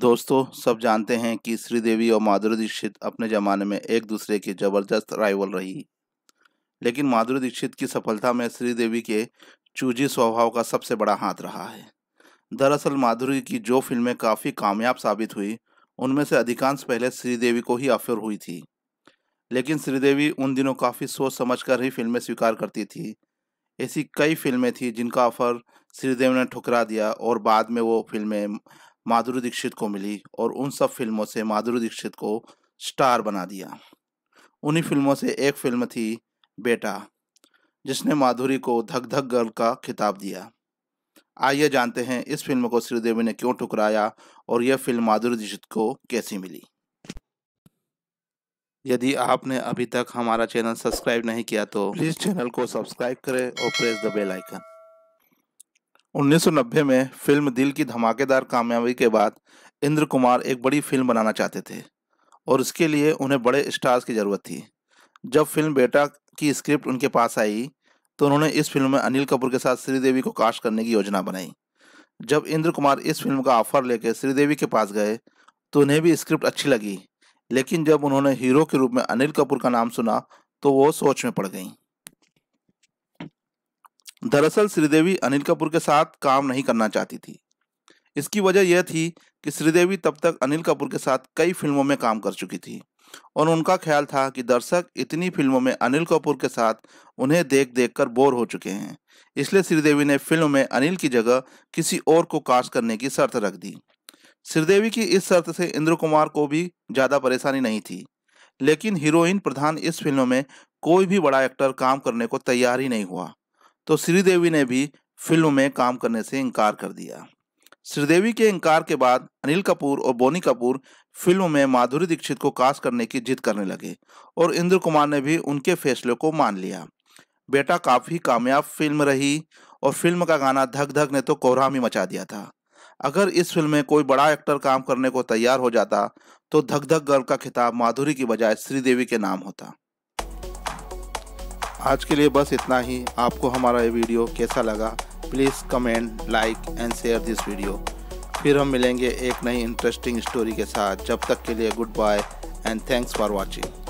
दोस्तों सब जानते हैं कि श्रीदेवी और माधुरी दीक्षित अपने ज़माने में एक दूसरे की ज़बरदस्त राइवल रही लेकिन माधुरी दीक्षित की सफलता में श्रीदेवी के चूजी स्वभाव का सबसे बड़ा हाथ रहा है दरअसल माधुरी की जो फिल्में काफ़ी कामयाब साबित हुई उनमें से अधिकांश पहले श्रीदेवी को ही ऑफर हुई थी लेकिन श्रीदेवी उन दिनों काफ़ी सोच समझ कर ही फिल्में स्वीकार करती थी ऐसी कई फिल्में थी जिनका ऑफर श्रीदेवी ने ठुकरा दिया और बाद में वो फिल्में माधुरी दीक्षित को मिली और उन सब फिल्मों से माधुरी दीक्षित को स्टार बना दिया उन्हीं फिल्मों से एक फिल्म थी बेटा जिसने माधुरी को धक धक गर्ल का खिताब दिया आइए जानते हैं इस फिल्म को श्रीदेवी ने क्यों ठुकराया और यह फिल्म माधुरी दीक्षित को कैसी मिली यदि आपने अभी तक हमारा चैनल सब्सक्राइब नहीं किया तो प्लीज़ चैनल को सब्सक्राइब करें और प्रेस द बेल आइकन 1990 में फिल्म दिल की धमाकेदार कामयाबी के बाद इंद्र कुमार एक बड़ी फिल्म बनाना चाहते थे और इसके लिए उन्हें बड़े स्टार्स की ज़रूरत थी जब फिल्म बेटा की स्क्रिप्ट उनके पास आई तो उन्होंने इस फिल्म में अनिल कपूर के साथ श्रीदेवी को कास्ट करने की योजना बनाई जब इंद्र कुमार इस फिल्म का ऑफर लेकर श्रीदेवी के पास गए तो उन्हें भी स्क्रिप्ट अच्छी लगी लेकिन जब उन्होंने हीरो के रूप में अनिल कपूर का नाम सुना तो वो सोच में पड़ गई दरअसल श्रीदेवी अनिल कपूर के साथ काम नहीं करना चाहती थी इसकी वजह यह थी कि श्रीदेवी तब तक अनिल कपूर के साथ कई फिल्मों में काम कर चुकी थी और उनका ख्याल था कि दर्शक इतनी फिल्मों में अनिल कपूर के साथ उन्हें देख देख कर बोर हो चुके हैं इसलिए श्रीदेवी ने फिल्म में अनिल की जगह किसी और को कास्ट करने की शर्त रख दी श्रीदेवी की इस शर्त से इंद्र कुमार को भी ज़्यादा परेशानी नहीं थी लेकिन हीरोइन प्रधान इस फिल्म में कोई भी बड़ा एक्टर काम करने को तैयार ही नहीं हुआ तो श्रीदेवी ने भी फिल्म में काम करने से इनकार कर दिया श्रीदेवी के इनकार के बाद अनिल कपूर और बोनी कपूर फिल्म में माधुरी दीक्षित को कास्ट करने की जिद करने लगे और इंद्र कुमार ने भी उनके फैसले को मान लिया बेटा काफ़ी कामयाब फिल्म रही और फिल्म का गाना धक धक ने तो कोहराम ही मचा दिया था अगर इस फिल्म में कोई बड़ा एक्टर काम करने को तैयार हो जाता तो धक धक गर्ल का खिताब माधुरी की बजाय श्रीदेवी के नाम होता आज के लिए बस इतना ही आपको हमारा ये वीडियो कैसा लगा please comment like and share this video फिर हम मिलेंगे एक नई इंटरेस्टिंग स्टोरी के साथ जब तक के लिए goodbye and thanks for watching